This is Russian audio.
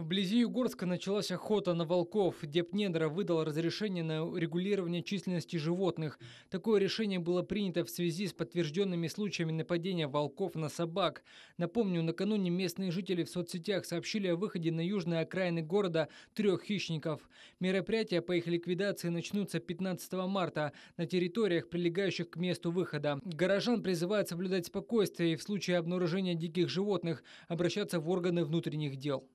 Вблизи Югорска началась охота на волков. Депнедра выдал разрешение на регулирование численности животных. Такое решение было принято в связи с подтвержденными случаями нападения волков на собак. Напомню, накануне местные жители в соцсетях сообщили о выходе на южные окраины города трех хищников. Мероприятия по их ликвидации начнутся 15 марта на территориях, прилегающих к месту выхода. Горожан призывают соблюдать спокойствие и в случае обнаружения диких животных обращаться в органы внутренних дел.